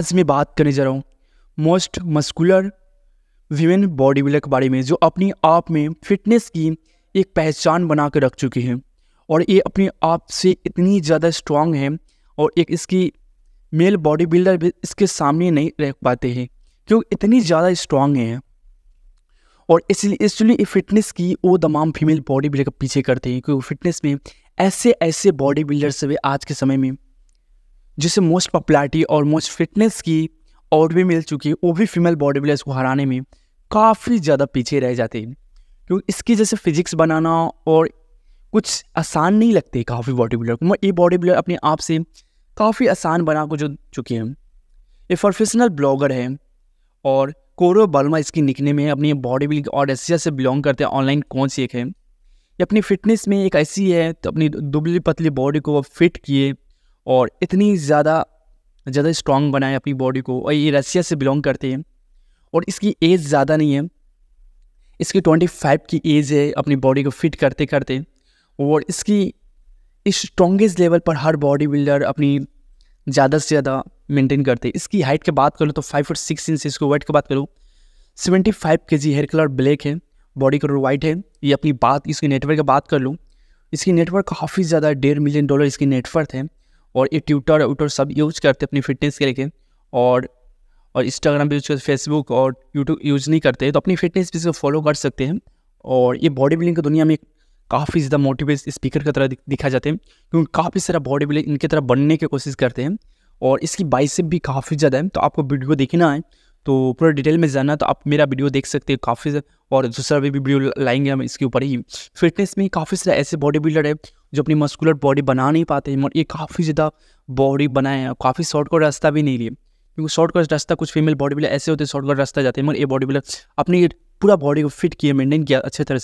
आज मैं बात करने जा रहा हूँ most muscular women bodybuilder के बारे में जो अपने आप में फिटनेस की एक पहचान बना कर रख चुकी हैं और ये अपने आप से इतनी ज़्यादा स्ट्रांग हैं और एक इसकी मेल बॉडी बिल्डर भी इसके सामने नहीं रह पाते हैं क्योंकि इतनी ज़्यादा स्ट्रांग हैं और इसलिए इसलिए ये फिटनेस की वो तमाम फीमेल बॉडी बिल्डर के पीछे करते हैं क्योंकि फिटनेस में ऐसे ऐसे बॉडी बिल्डर्स हुए आज के समय में जिसे मोस्ट पॉपुलैरिटी और मोस्ट फिटनेस की और भी मिल चुकी है वो भी फीमेल बॉडी बिल्डर्स को हराने में काफ़ी ज़्यादा पीछे रह जाते हैं क्योंकि इसकी जैसे फिजिक्स बनाना और कुछ आसान नहीं लगते काफ़ी बॉडी बिल्डर को ये बॉडी बिल्डर अपने आप से काफ़ी आसान बना को जो चुके हैं ये प्रोफेशनल ब्लॉगर है और कोरो बर्मा इसकी निकने में अपनी बॉडी बिल्ड और एशिया से बिलोंग करते हैं ऑनलाइन कौन सी एक है ये अपनी फिटनेस में एक ऐसी है तो अपनी दुबली पतली बॉडी को फिट किए और इतनी ज़्यादा ज़्यादा स्ट्रॉन्ग बनाए अपनी बॉडी को और ये रसिया से बिलोंग करते हैं और इसकी एज ज़्यादा नहीं है इसकी ट्वेंटी फाइव की एज है अपनी बॉडी को फिट करते करते और इसकी इस स्ट्रॉन्गेस्ट लेवल पर हर बॉडी बिल्डर अपनी ज़्यादा से ज़्यादा मेंटेन करते हैं इसकी हाइट की बात करूँ तो फाइव फुट सिक्स इंच इसको वेट की बात करूँ seventy five K G hair colour black है बॉडी कलर वाइट है ये अपनी बात इसकी नेटवर्क की बात कर लूँ इसकी नेटवर्क काफ़ी ज़्यादा डेढ़ मिलियन डॉलर इसकी नेटवर्थ है और ये ट्विटर व्यूटर सब यूज करते अपनी फिटनेस के लिए और और इंस्टाग्राम पर यूज करते फेसबुक और यूट्यूब यूज नहीं करते तो अपनी फिटनेस भी इसको फॉलो कर सकते हैं और ये बॉडी बिल्डिंग की दुनिया में काफ़ी ज़्यादा मोटिवेट स्पीकर की तरह दिखा जाते हैं क्योंकि काफ़ी सारा बॉडी बिल्डिंग इनके तरह बनने की कोशिश करते हैं और इसकी बाइसेप भी काफ़ी ज़्यादा है तो आपको वीडियो देखना है तो पूरा डिटेल में जाना तो आप मेरा वीडियो देख सकते हैं काफ़ी और दूसरा भी वीडियो लाएंगे हम इसके ऊपर ही फिटनेस में काफ़ी सारे ऐसे बॉडी बिल्डर है जो अपनी मस्कुलर बॉडी बना नहीं पाते हैं ये काफ़ी ज़्यादा बॉडी बनाए हैं काफ़ी शॉर्टकट रास्ता भी नहीं लिए क्योंकि शॉर्टकट रास्ता कुछ फीमेल बॉडी बिल्डर ऐसे होते हैं शॉर्टकट रास्ता जाते हैं मगर ये बॉडी बिल्डर अपनी पूरा बॉडी को फिट किया मेंटेन किया अच्छे तरह से